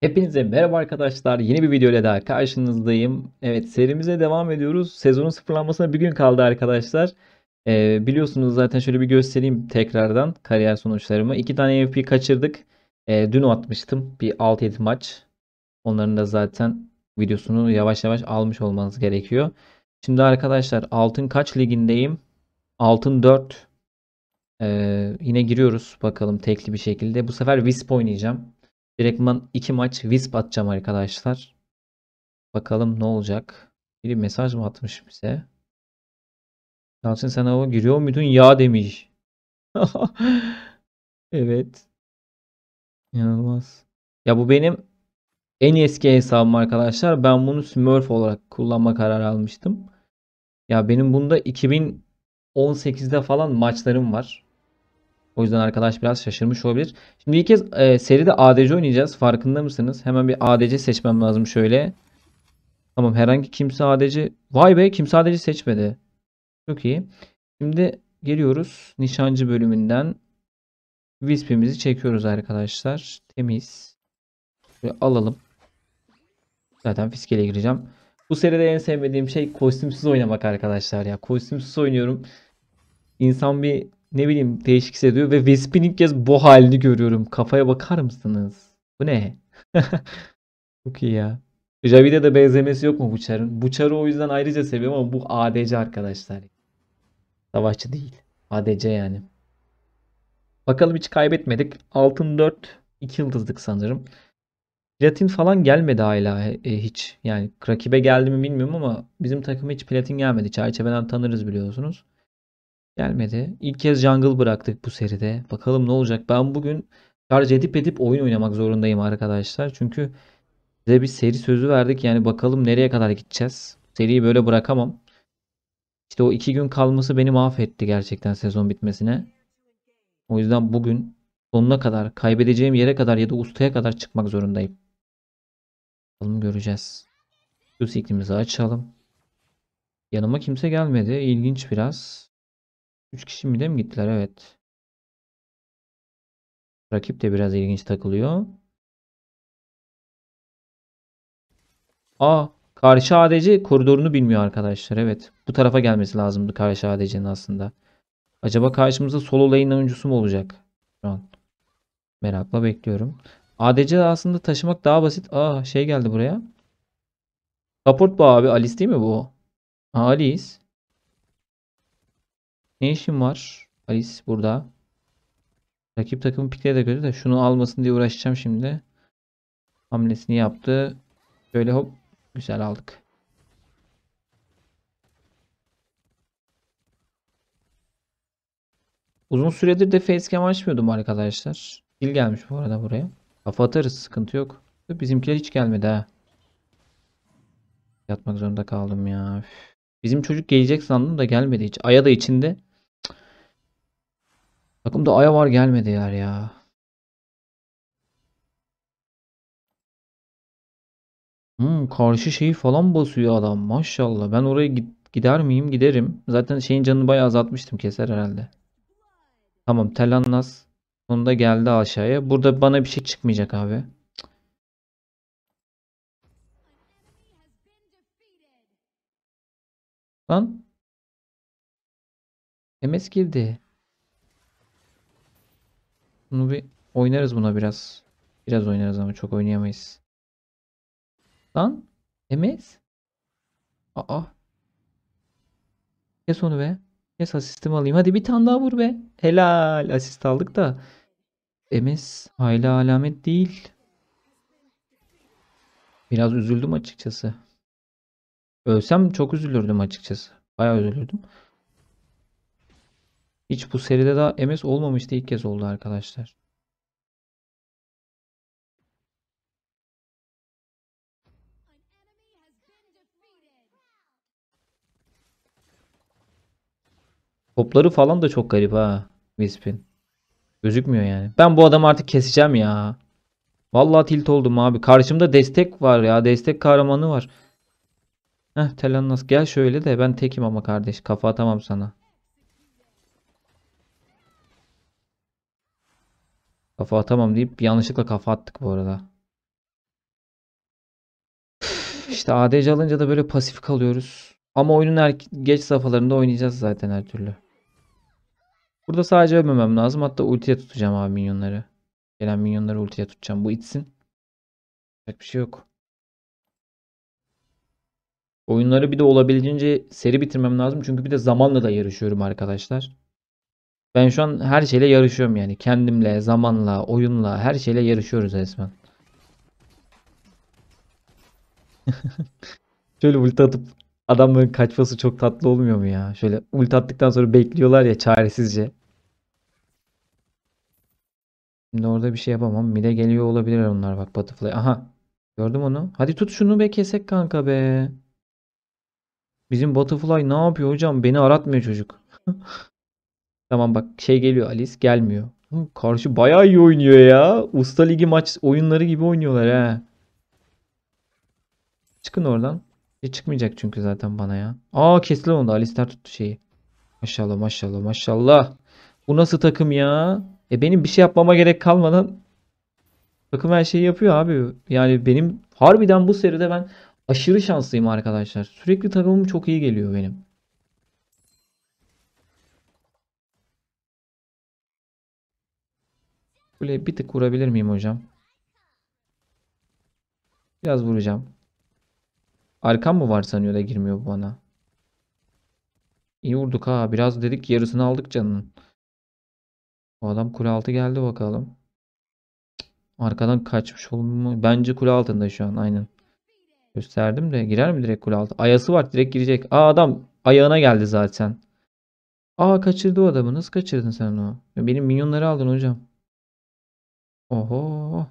Hepinize merhaba arkadaşlar. Yeni bir video ile daha karşınızdayım. Evet serimize devam ediyoruz. Sezonun sıfırlanmasına bir gün kaldı arkadaşlar. Ee, biliyorsunuz zaten şöyle bir göstereyim tekrardan kariyer sonuçlarımı. İki tane MVP kaçırdık. Ee, dün atmıştım bir 6-7 maç. Onların da zaten videosunu yavaş yavaş almış olmanız gerekiyor. Şimdi arkadaşlar altın kaç ligindeyim? Altın 4. Ee, yine giriyoruz bakalım tekli bir şekilde. Bu sefer Wisp oynayacağım. Direktman 2 maç Wisp atacağım arkadaşlar. Bakalım ne olacak. Biri mesaj mı atmış bize? Yalçın sen hava giriyor muydun? Ya demiş. evet. İnanılmaz. Ya bu benim en eski hesabım arkadaşlar. Ben bunu Smurf olarak kullanma kararı almıştım. Ya benim bunda 2018'de falan maçlarım var. O yüzden arkadaş biraz şaşırmış olabilir. Şimdi ilk kez e, seride ADC oynayacağız. Farkında mısınız? Hemen bir ADC seçmem lazım şöyle. Tamam herhangi kimse ADC. Vay be kimse ADC seçmedi. Çok iyi. Şimdi geliyoruz nişancı bölümünden. Wisp'imizi çekiyoruz arkadaşlar. Temiz. Şöyle alalım. Zaten fiskele gireceğim. Bu seride en sevmediğim şey kostümsüz oynamak arkadaşlar ya. Kostümsüz oynuyorum. İnsan bir ne bileyim değişik hissediyor ve Vespin ilk kez bu halini görüyorum. Kafaya bakar mısınız? Bu ne? Çok iyi ya. Javide de benzemesi yok mu Buçar'ın? Buçar'ı o yüzden ayrıca seviyorum ama bu ADC arkadaşlar. Savaşçı değil. ADC yani. Bakalım hiç kaybetmedik. Altın 4 2 yıldızlık sanırım. Platin falan gelmedi hala e, e, hiç. Yani rakibe geldi mi bilmiyorum ama bizim takıma hiç platin gelmedi. Çerçeveden tanırız biliyorsunuz. Gelmedi. İlk kez jungle bıraktık bu seride. Bakalım ne olacak. Ben bugün şarj edip edip oyun oynamak zorundayım arkadaşlar. Çünkü size bir seri sözü verdik. Yani bakalım nereye kadar gideceğiz. Seriyi böyle bırakamam. İşte o iki gün kalması beni mahvetti gerçekten sezon bitmesine. O yüzden bugün sonuna kadar, kaybedeceğim yere kadar ya da ustaya kadar çıkmak zorundayım. Bakalım göreceğiz. Düz iklimizi açalım. Yanıma kimse gelmedi. İlginç biraz. 3 kişi mi de mi gittiler? Evet. Rakip de biraz ilginç takılıyor. Aa karşı Adeci koridorunu bilmiyor arkadaşlar. Evet. Bu tarafa gelmesi lazımdı karşı Adeci'nin aslında. Acaba karşımızda solo lane oyuncusu mu olacak? Şu an. Merakla bekliyorum. ADC aslında taşımak daha basit. Aa şey geldi buraya. Support bu abi. Alice değil mi bu? Aa, Alice. Ne işim var? Alice burada. Rakip takımın pikleri de kötü de şunu almasın diye uğraşacağım şimdi. Hamlesini yaptı. Şöyle hop güzel aldık. Uzun süredir de facecam açmıyordum arkadaşlar. Dil gelmiş bu arada buraya. Kafa atarız sıkıntı yok. Bizimkiler hiç gelmedi ha. Yatmak zorunda kaldım ya. Bizim çocuk gelecek sandım da gelmedi hiç. Aya da içinde. Takımda Aya var gelmedi yer ya. Hmm, karşı şeyi falan basıyor adam maşallah. Ben oraya git gider miyim? Giderim. Zaten şeyin canını bayağı azaltmıştım keser herhalde. Tamam Telannas sonunda geldi aşağıya. Burada bana bir şey çıkmayacak abi. Lan. MS girdi. Bunu bir oynarız buna biraz. Biraz oynarız ama çok oynayamayız. Lan demeyiz. Aa. Kes onu be. Kes asistimi alayım. Hadi bir tane daha vur be. Helal asist aldık da. Emes hala alamet değil. Biraz üzüldüm açıkçası. Ölsem çok üzülürdüm açıkçası. Bayağı üzülürdüm. Hiç bu seride daha MS olmamıştı. ilk kez oldu arkadaşlar. Topları falan da çok garip ha. Wisp'in. Gözükmüyor yani. Ben bu adamı artık keseceğim ya. Vallahi tilt oldum abi. Karşımda destek var ya. Destek kahramanı var. Heh Telannas gel şöyle de ben tekim ama kardeş. Kafa atamam sana. Kafa atamam deyip yanlışlıkla kafa attık bu arada. İşte ADC alınca da böyle pasif kalıyoruz. Ama oyunun er geç safhalarında oynayacağız zaten her türlü. Burada sadece ölmemem lazım. Hatta ultiye tutacağım abi minyonları. Gelen minyonları ultiye tutacağım. Bu itsin. Hiçbir şey yok. Oyunları bir de olabildiğince seri bitirmem lazım. Çünkü bir de zamanla da yarışıyorum arkadaşlar. Ben şu an her şeyle yarışıyorum yani. Kendimle, zamanla, oyunla, her şeyle yarışıyoruz resmen. Şöyle ulti atıp adamların kaçması çok tatlı olmuyor mu ya? Şöyle ulti attıktan sonra bekliyorlar ya çaresizce. Şimdi orada bir şey yapamam. Mide geliyor olabilir onlar bak Butterfly. Aha. Gördüm onu. Hadi tut şunu be kesek kanka be. Bizim Butterfly ne yapıyor hocam? Beni aratmıyor çocuk. Tamam bak şey geliyor Alice gelmiyor. karşı bayağı iyi oynuyor ya. Usta Ligi maç oyunları gibi oynuyorlar ha. Çıkın oradan. hiç e, çıkmayacak çünkü zaten bana ya. Aa kesilen oldu. Alistair tuttu şeyi. Maşallah maşallah maşallah. Bu nasıl takım ya? E benim bir şey yapmama gerek kalmadan takım her şeyi yapıyor abi. Yani benim harbiden bu seride ben aşırı şanslıyım arkadaşlar. Sürekli takımım çok iyi geliyor benim. Kuleye bir tık vurabilir miyim hocam? Biraz vuracağım. Arkam mı var sanıyor da girmiyor bu bana. İyi vurduk ha. Biraz dedik yarısını aldık canının. Bu adam kule altı geldi bakalım. Arkadan kaçmış olma. Bence kule altında şu an aynen. Gösterdim de girer mi direkt kule altı? Ayası var direkt girecek. Aa adam ayağına geldi zaten. Aa kaçırdı o adamı. Nasıl kaçırdın sen onu? Benim minyonları aldın hocam. Oho.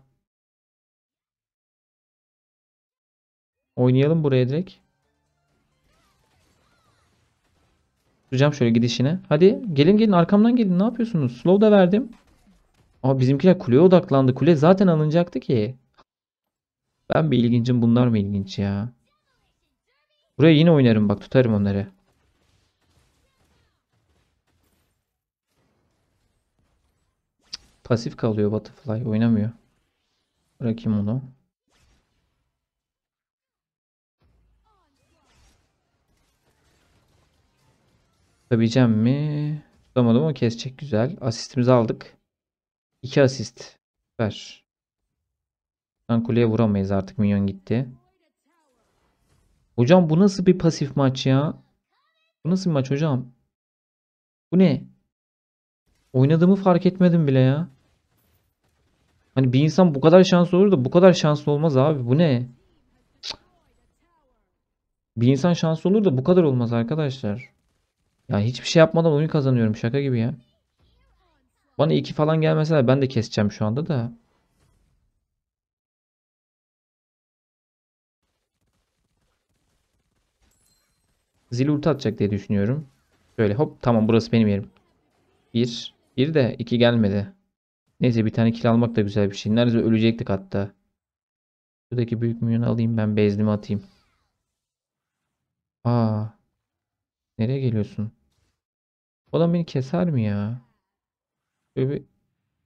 Oynayalım buraya direkt. Tutacağım şöyle gidişine. Hadi gelin gelin arkamdan gelin. Ne yapıyorsunuz? Slow da verdim. Ama bizimkiler kuleye odaklandı. Kule zaten alınacaktı ki. Ben bir ilgincim bunlar mı ilginç ya? Buraya yine oynarım bak tutarım onları. Pasif kalıyor Butterfly. Oynamıyor. Bırakayım onu. Tutabileceğim mi? Tutamadım ama kesecek. Güzel. Asistimizi aldık. 2 asist. Süper. Buradan kuleye vuramayız artık. Minyon gitti. Hocam bu nasıl bir pasif maç ya? Bu nasıl bir maç hocam? Bu ne? Oynadığımı fark etmedim bile ya. Hani bir insan bu kadar şanslı olur da bu kadar şanslı olmaz abi. Bu ne? Bir insan şanslı olur da bu kadar olmaz arkadaşlar. Ya hiçbir şey yapmadan oyun kazanıyorum şaka gibi ya. Bana iki falan gelmese ben de keseceğim şu anda da. Zil ulti atacak diye düşünüyorum. Şöyle hop tamam burası benim yerim. Bir. Bir de iki gelmedi. Neyse bir tane kill almak da güzel bir şey. Neredeyse ölecektik hatta. Şuradaki büyük minyonu alayım ben bezlimi atayım. Aa. Nereye geliyorsun? O adam beni keser mi ya? Şöyle bir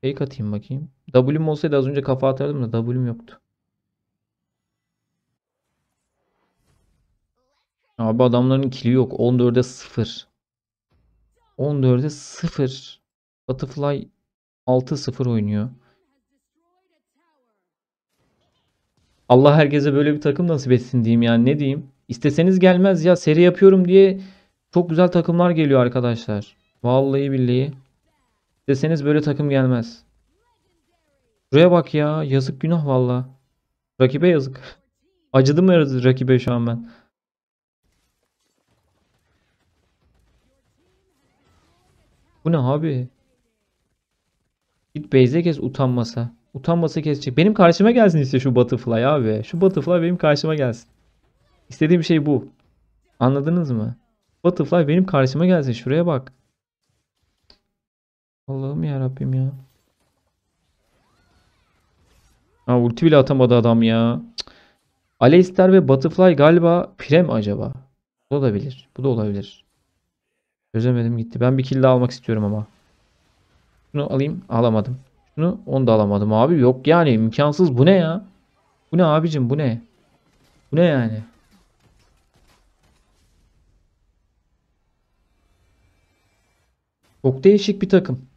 fake atayım bakayım. W'm olsaydı az önce kafa atardım da W'm yoktu. Abi adamların kili yok. 14'e 0. 14'e 0. Butterfly 6-0 oynuyor. Allah herkese böyle bir takım nasip etsin diyeyim yani ne diyeyim. İsteseniz gelmez ya seri yapıyorum diye çok güzel takımlar geliyor arkadaşlar. Vallahi billahi. İsteseniz böyle takım gelmez. Buraya bak ya yazık günah valla. Rakibe yazık. Acıdım mı rakibe şu an ben. Bu ne abi? Git base'e kes utanmasa. Utanmasa kesecek. Benim karşıma gelsin işte şu butterfly abi. Şu butterfly benim karşıma gelsin. İstediğim şey bu. Anladınız mı? Butterfly benim karşıma gelsin. Şuraya bak. Allah'ım ya Rabbim ya. Ha ulti bile atamadı adam ya. Aleister ve Butterfly galiba prem acaba? Bu da olabilir. Bu da olabilir. Çözemedim gitti. Ben bir kill almak istiyorum ama. Şunu alayım. Alamadım. Şunu onu da alamadım abi. Yok yani imkansız. Bu ne ya? Bu ne abicim bu ne? Bu ne yani? Çok değişik bir takım.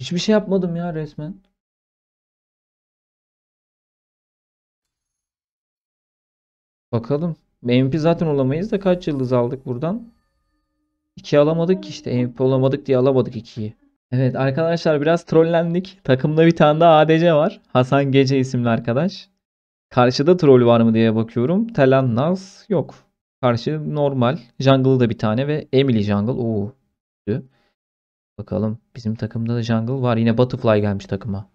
Hiçbir şey yapmadım ya resmen. Bakalım. MP zaten olamayız da kaç yıldız aldık buradan? 2 alamadık ki işte. MVP olamadık diye alamadık 2'yi. Evet arkadaşlar biraz trollendik. Takımda bir tane daha ADC var. Hasan Gece isimli arkadaş. Karşıda troll var mı diye bakıyorum. Talan Naz yok. Karşı normal. Jungle'ı da bir tane ve Emily Jungle. Oo. Bakalım bizim takımda da Jungle var. Yine Butterfly gelmiş takıma.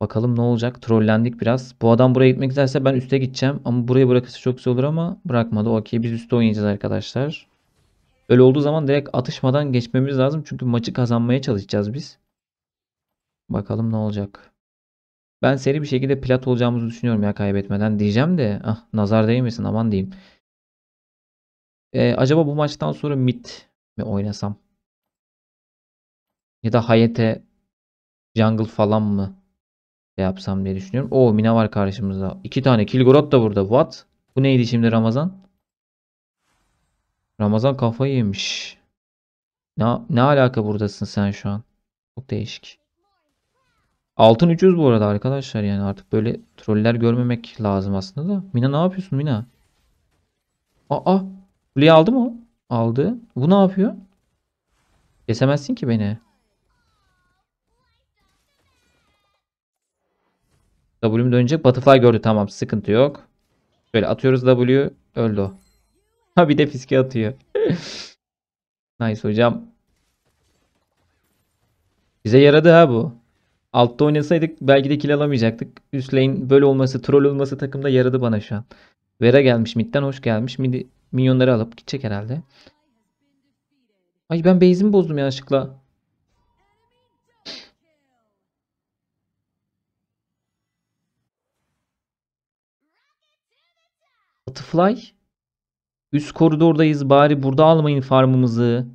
Bakalım ne olacak. Trollendik biraz. Bu adam buraya gitmek isterse ben üste gideceğim. Ama burayı bırakırsa çok güzel olur ama bırakmadı. Okey biz üstte oynayacağız arkadaşlar. Öyle olduğu zaman direkt atışmadan geçmemiz lazım. Çünkü maçı kazanmaya çalışacağız biz. Bakalım ne olacak. Ben seri bir şekilde plat olacağımızı düşünüyorum ya kaybetmeden diyeceğim de ah nazar değmesin aman diyeyim. Ee, acaba bu maçtan sonra mid mi oynasam? Ya da Hayate jungle falan mı yapsam diye düşünüyorum. Oo Mina var karşımızda. İki tane Kilgorot da burada. What? Bu neydi şimdi Ramazan? Ramazan kafayı yemiş. Ne, ne alaka buradasın sen şu an? Çok değişik. Altın 300 bu arada arkadaşlar yani artık böyle troller görmemek lazım aslında da. Mina ne yapıyorsun Mina? Aa! Kuleyi aldı mı Aldı. Bu ne yapıyor? Kesemezsin ki beni. W'm dönecek. Butterfly gördü. Tamam sıkıntı yok. Şöyle atıyoruz W. Öldü o. Ha bir de fiske atıyor. nice hocam. Bize yaradı ha bu. Altta oynasaydık belki de kill alamayacaktık. Üst lane böyle olması, troll olması takımda yaradı bana şu an. Vera gelmiş midden hoş gelmiş. Midi, minyonları alıp gidecek herhalde. Ay ben base'imi bozdum yanlışlıkla. Butterfly Üst koridordayız. Bari burada almayın farmımızı.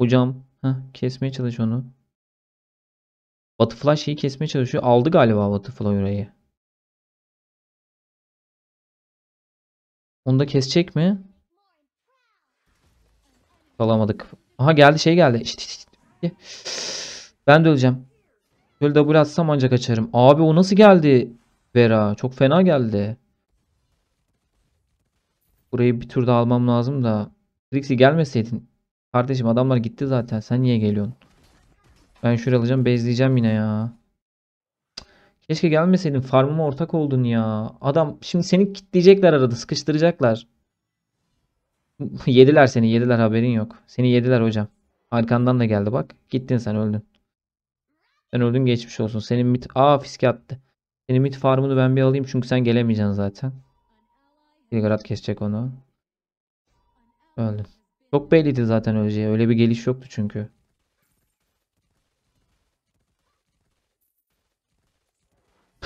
Hocam. Heh, kesmeye çalış onu. Butterfly şeyi kesmeye çalışıyor. Aldı galiba Butterfly orayı. Onu da kesecek mi? Alamadık. Aha geldi şey geldi. İşte, işte. Ben de öleceğim. Şöyle double atsam ancak açarım. Abi o nasıl geldi? Vera çok fena geldi. Burayı bir tur daha almam lazım da. Trixie gelmeseydin. Kardeşim adamlar gitti zaten. Sen niye geliyorsun? Ben şurayı alacağım. Bezleyeceğim yine ya. Keşke gelmeseydin. Farmıma ortak oldun ya. Adam şimdi seni kitleyecekler arada. Sıkıştıracaklar. yediler seni. Yediler haberin yok. Seni yediler hocam. Arkandan da geldi bak. Gittin sen öldün. sen öldün geçmiş olsun. Senin mit... Aa fiske attı. Senin mit farmını ben bir alayım çünkü sen gelemeyeceksin zaten. Ilgarat kesecek onu. Öldü. Çok belliydi zaten öleceği. Öyle bir geliş yoktu çünkü.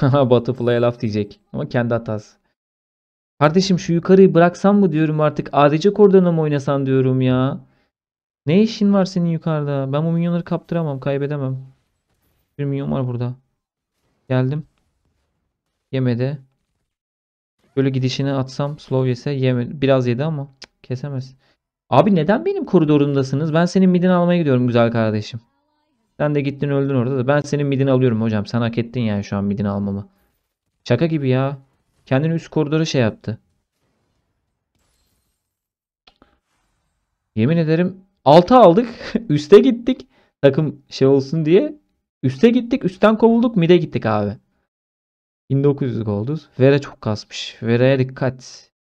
Batı Butterfly'a laf diyecek. Ama kendi hatası. Kardeşim şu yukarıyı bıraksam mı diyorum artık. ADC kordona mı oynasan diyorum ya. Ne işin var senin yukarıda? Ben bu minyonları kaptıramam. Kaybedemem. Bir minyon var burada. Geldim. Yemedi. Böyle gidişini atsam slow yese yemedi. Biraz yedi ama kesemez. Abi neden benim koridorumdasınız? Ben senin midini almaya gidiyorum güzel kardeşim. Sen de gittin öldün orada da. Ben senin midini alıyorum hocam. Sen hak ettin yani şu an midini almamı. Şaka gibi ya. Kendini üst koridora şey yaptı. Yemin ederim alta aldık. üste gittik. Takım şey olsun diye. Üste gittik. Üstten kovulduk. Mide gittik abi. 1900'lük oldu. Vera çok kasmış. Vera'ya dikkat.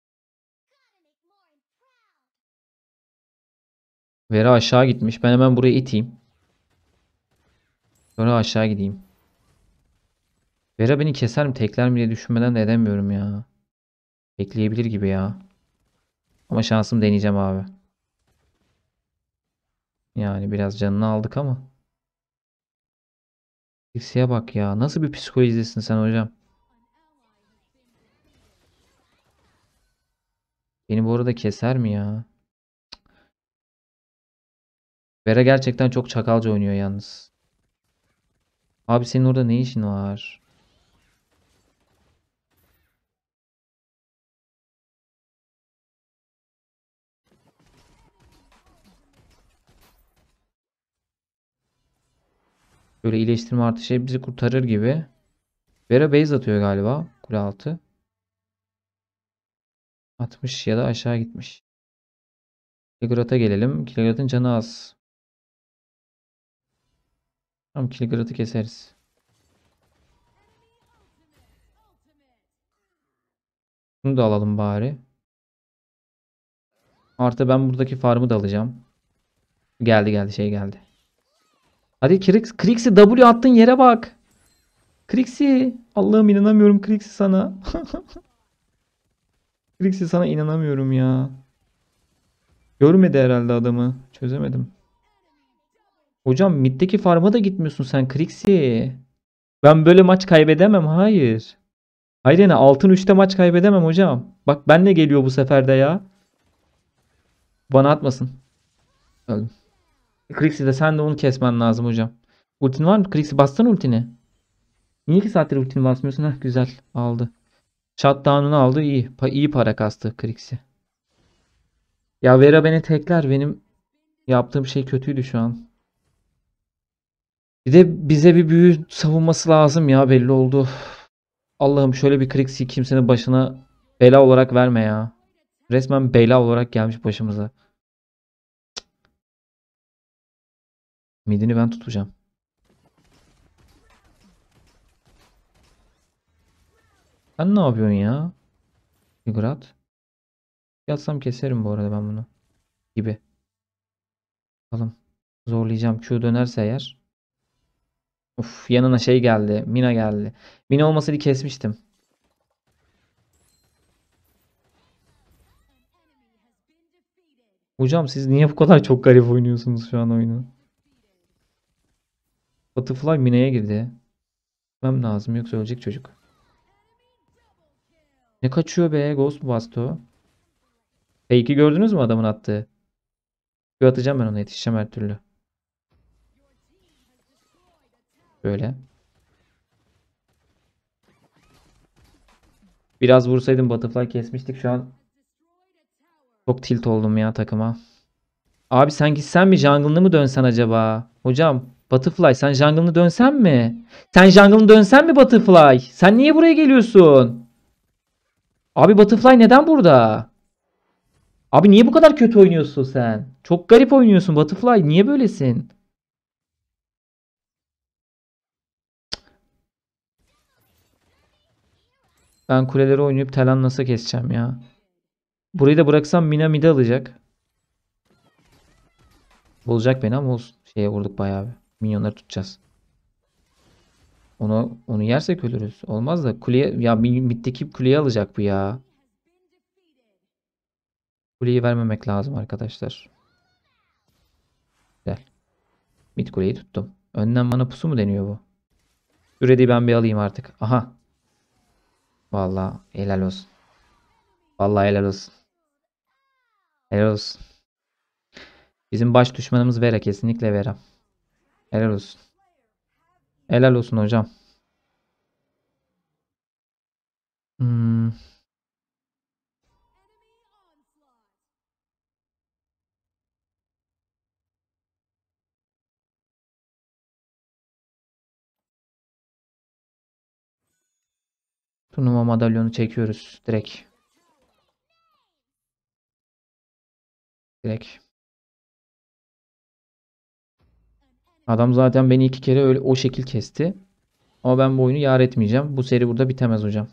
Vera aşağı gitmiş. Ben hemen buraya iteyim. Sonra aşağı gideyim. Vera beni keser mi tekler mi diye düşünmeden de edemiyorum ya. Bekleyebilir gibi ya. Ama şansım deneyeceğim abi. Yani biraz canını aldık ama. Dirseğe bak ya. Nasıl bir psikolojidesin sen hocam? Beni bu arada keser mi ya? Vera gerçekten çok çakalca oynuyor yalnız. Abi senin orada ne işin var? Böyle iyileştirme artışı bizi kurtarır gibi. Vera base atıyor galiba kule altı. 60 ya da aşağı gitmiş. Kiligrat'a gelelim. Kiligrat'ın canı az. Tam Kiligrat'ı keseriz. Bunu da alalım bari. Artı ben buradaki farmı da alacağım. Geldi geldi şey geldi. Hadi Krix, Krix'i W attın yere bak. Krix'i. Allah'ım inanamıyorum Krix'i sana. Trixie sana inanamıyorum ya. Görmedi herhalde adamı. Çözemedim. Hocam middeki farma da gitmiyorsun sen Krixi. Ben böyle maç kaybedemem. Hayır. Hayır yani altın 3'te maç kaybedemem hocam. Bak ben ne geliyor bu seferde ya. Bana atmasın. Öldüm. Krixi de sen de onu kesmen lazım hocam. Ultin var mı? Krixi bastın ultini. Niye 2 saattir ultini basmıyorsun? Heh, güzel aldı. Shutdown'unu aldı iyi. Pa iyi para kastı Krix'i. Ya Vera beni tekler. Benim yaptığım şey kötüydü şu an. Bir de bize bir büyü savunması lazım ya belli oldu. Allah'ım şöyle bir Krix'i kimsenin başına bela olarak verme ya. Resmen bela olarak gelmiş başımıza. Midini ben tutacağım. Sen ne yapıyorsun ya? Figurat. Yatsam keserim bu arada ben bunu. Gibi. Bakalım. Zorlayacağım. Q dönerse eğer. Uf yanına şey geldi. Mina geldi. Mina olmasaydı kesmiştim. Hocam siz niye bu kadar çok garip oynuyorsunuz şu an oyunu? Butterfly Mina'ya girdi. Bilmem lazım yoksa ölecek çocuk. Ne kaçıyor be? Ghost mu bastı o? Fake'i gördünüz mü adamın attığı? Bir atacağım ben ona yetişeceğim her türlü. Böyle. Biraz vursaydım butterfly kesmiştik şu an. Çok tilt oldum ya takıma. Abi sanki sen gitsen mi jungle'ını mı dönsen acaba? Hocam Butterfly sen jungle'ını dönsen mi? Sen jungle'ını dönsen mi Butterfly? Sen niye buraya geliyorsun? Abi Butterfly neden burada? Abi niye bu kadar kötü oynuyorsun sen? Çok garip oynuyorsun Butterfly. Niye böylesin? Ben kuleleri oynayıp Telan nasıl keseceğim ya. Burayı da bıraksam Mina mide alacak. Bulacak beni ama olsun. Şeye vurduk bayağı. Bir. Minyonları tutacağız. Onu, onu yersek ölürüz. Olmaz da kuleye ya middeki kuleye alacak bu ya. Kuleyi vermemek lazım arkadaşlar. Gel, mit kuleyi tuttum. Önden bana pusu mu deniyor bu? Üredi ben bir alayım artık. Aha. Vallahi helal olsun. Vallahi helal olsun. Helal olsun. Bizim baş düşmanımız Vera kesinlikle Vera. Helal olsun. Helal olsun hocam. Hmm. Turnuva madalyonu çekiyoruz direkt. Direkt. Adam zaten beni iki kere öyle o şekil kesti. Ama ben bu oyunu yar etmeyeceğim. Bu seri burada bitemez hocam.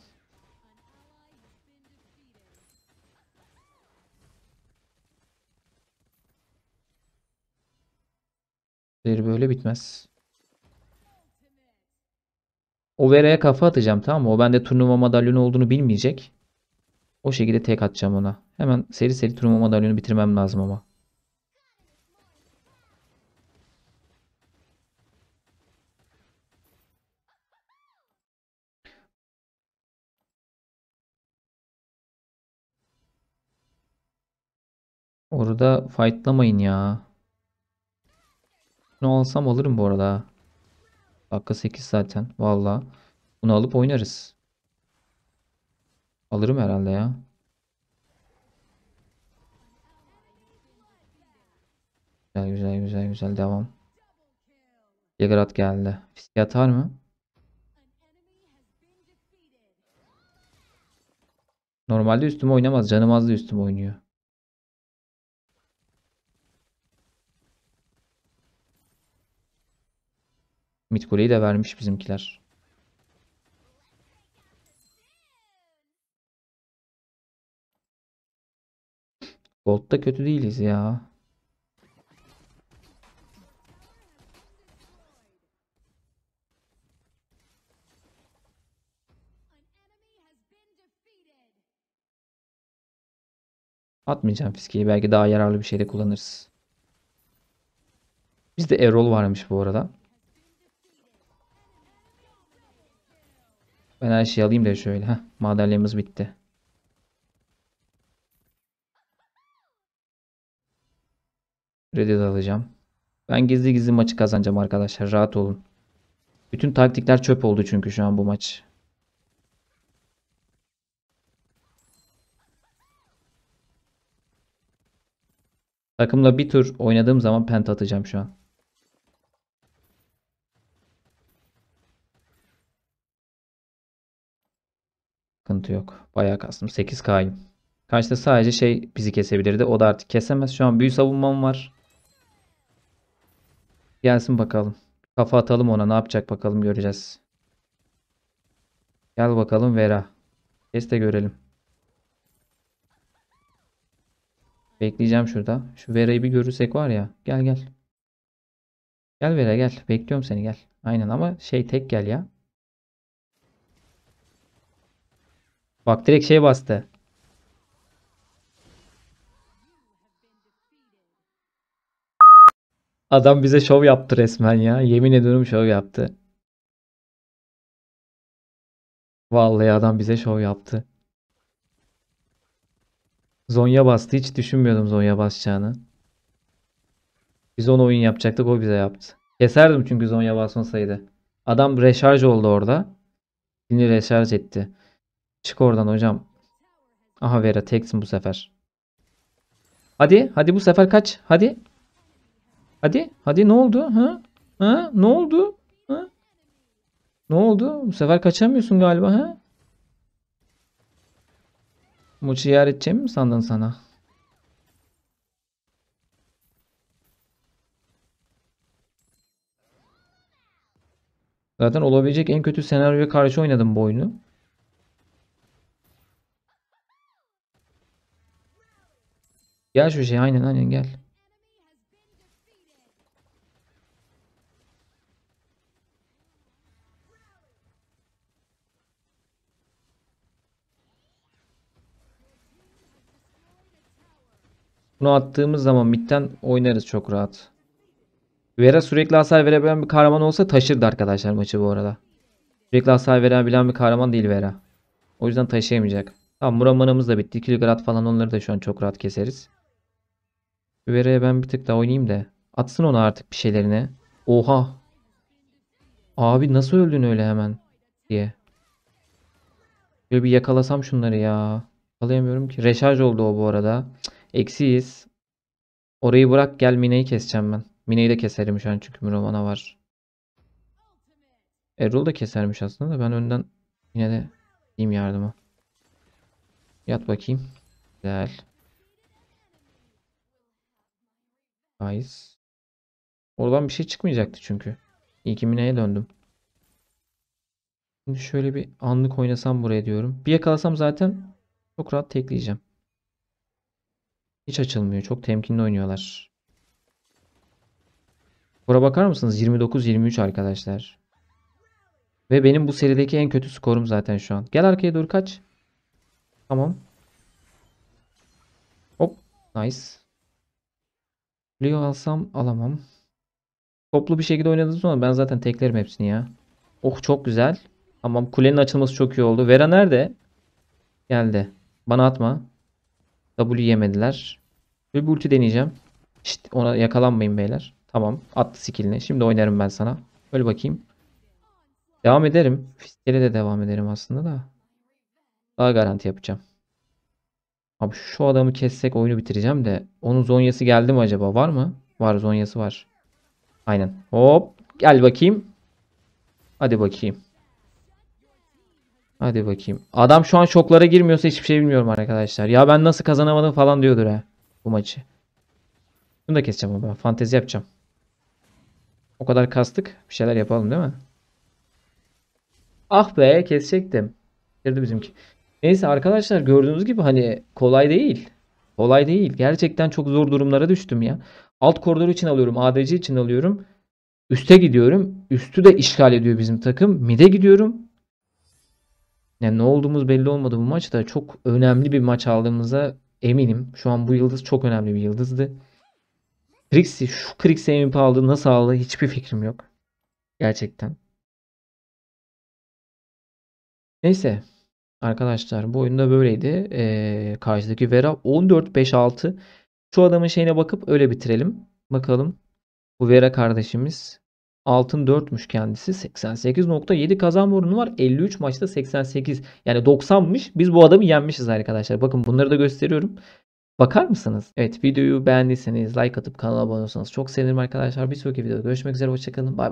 Seri böyle bitmez. O vereye kafa atacağım tamam mı? O bende turnuva madalyonu olduğunu bilmeyecek. O şekilde tek atacağım ona. Hemen seri seri turnuva madalyonu bitirmem lazım ama. Orada fightlamayın ya. Bunu alsam alırım bu arada. Dakika 8 zaten. Vallahi. Bunu alıp oynarız. Alırım herhalde ya. Güzel güzel güzel güzel devam. Yagrat geldi. Fiske atar mı? Normalde üstüme oynamaz. Canım az da üstüme oynuyor. Mid kuleyi de vermiş bizimkiler. Gold da kötü değiliz ya. Atmayacağım fiskeyi. Belki daha yararlı bir şeyde kullanırız. Bizde Erol varmış bu arada. Ben her şeyi alayım da şöyle. Heh, madalyamız bitti. Kredi alacağım. Ben gizli gizli maçı kazanacağım arkadaşlar. Rahat olun. Bütün taktikler çöp oldu çünkü şu an bu maç. Takımla bir tur oynadığım zaman pent atacağım şu an. sıkıntı yok. Bayağı kastım. 8K'yım. Karşıda sadece şey bizi kesebilirdi. O da artık kesemez. Şu an büyü savunmam var. Gelsin bakalım. Kafa atalım ona. Ne yapacak bakalım göreceğiz. Gel bakalım Vera. Kes de görelim. Bekleyeceğim şurada. Şu Vera'yı bir görürsek var ya. Gel gel. Gel Vera gel. Bekliyorum seni gel. Aynen ama şey tek gel ya. Bak direkt şey bastı. Adam bize şov yaptı resmen ya. Yemin ediyorum şov yaptı. Vallahi adam bize şov yaptı. Zonya bastı. Hiç düşünmüyordum Zonya basacağını. Biz onu oyun yapacaktık. O bize yaptı. Keserdim çünkü Zonya basmasaydı. Adam reşarj oldu orada. Şimdi reşarj etti. Çık oradan hocam. Aha Vera teksin bu sefer. Hadi hadi bu sefer kaç. Hadi. Hadi hadi ne oldu? Ha? Ha? Ne oldu? Ha? Ne oldu? Bu sefer kaçamıyorsun galiba ha? Muçi yer edeceğim mi sandın sana? Zaten olabilecek en kötü senaryoya karşı oynadım bu oyunu. Gel şu şey aynen aynen gel. Bunu attığımız zaman midden oynarız çok rahat. Vera sürekli hasar verebilen bir kahraman olsa taşırdı arkadaşlar maçı bu arada. Sürekli hasar verebilen bir kahraman değil Vera. O yüzden taşıyamayacak. Tamam Muramanımız da bitti. Kilgrat falan onları da şu an çok rahat keseriz. Übereye ben bir tık daha oynayayım da. Atsın ona artık bir şeylerini. Oha. Abi nasıl öldün öyle hemen diye. Böyle bir yakalasam şunları ya. Yakalayamıyorum ki. Reşarj oldu o bu arada. Eksiyiz. Orayı bırak gel Mine'yi keseceğim ben. Mine'yi de keserim şu an çünkü Müromana var. Erol da kesermiş aslında da ben önden yine de diyeyim yardıma. Yat bakayım. Güzel. Nice. Oradan bir şey çıkmayacaktı çünkü. İyi ki Mine'ye döndüm. Şimdi şöyle bir anlık oynasam buraya diyorum. Bir yakalasam zaten çok rahat tekleyeceğim. Hiç açılmıyor. Çok temkinli oynuyorlar. Bura bakar mısınız? 29-23 arkadaşlar. Ve benim bu serideki en kötü skorum zaten şu an. Gel arkaya dur kaç. Tamam. Hop. Nice. Leo alsam alamam. Toplu bir şekilde oynadığımız zaman ben zaten teklerim hepsini ya. Oh çok güzel. Tamam kulenin açılması çok iyi oldu. Vera nerede? Geldi. Bana atma. W yemediler. Bir ulti deneyeceğim. Şşt, ona yakalanmayın beyler. Tamam attı skillini. Şimdi oynarım ben sana. Öl bakayım. Devam ederim. Fiskele de devam ederim aslında da. Daha garanti yapacağım. Abi şu adamı kessek oyunu bitireceğim de. Onun zonyası geldi mi acaba? Var mı? Var zonyası var. Aynen. Hop. Gel bakayım. Hadi bakayım. Hadi bakayım. Adam şu an şoklara girmiyorsa hiçbir şey bilmiyorum arkadaşlar. Ya ben nasıl kazanamadım falan diyordur ha. Bu maçı. Bunu da keseceğim ama. Fantezi yapacağım. O kadar kastık. Bir şeyler yapalım değil mi? Ah be kesecektim. Girdi bizimki. Neyse arkadaşlar gördüğünüz gibi hani kolay değil. Kolay değil. Gerçekten çok zor durumlara düştüm ya. Alt koridoru için alıyorum. ADC için alıyorum. Üste gidiyorum. Üstü de işgal ediyor bizim takım. Mide gidiyorum. Yani ne olduğumuz belli olmadı bu maçta. Çok önemli bir maç aldığımıza eminim. Şu an bu yıldız çok önemli bir yıldızdı. Krixi, şu Krixi MVP aldı. Nasıl aldı hiçbir fikrim yok. Gerçekten. Neyse. Arkadaşlar bu oyunda böyleydi. Ee, karşıdaki Vera 14-5-6. Şu adamın şeyine bakıp öyle bitirelim. Bakalım. Bu Vera kardeşimiz altın 4'müş kendisi. 88.7 kazan burnu var. 53 maçta 88. Yani 90'mış. Biz bu adamı yenmişiz arkadaşlar. Bakın bunları da gösteriyorum. Bakar mısınız? Evet videoyu beğendiyseniz like atıp kanala abone olursanız çok sevinirim arkadaşlar. Bir sonraki videoda görüşmek üzere. Hoşçakalın. Bay bay.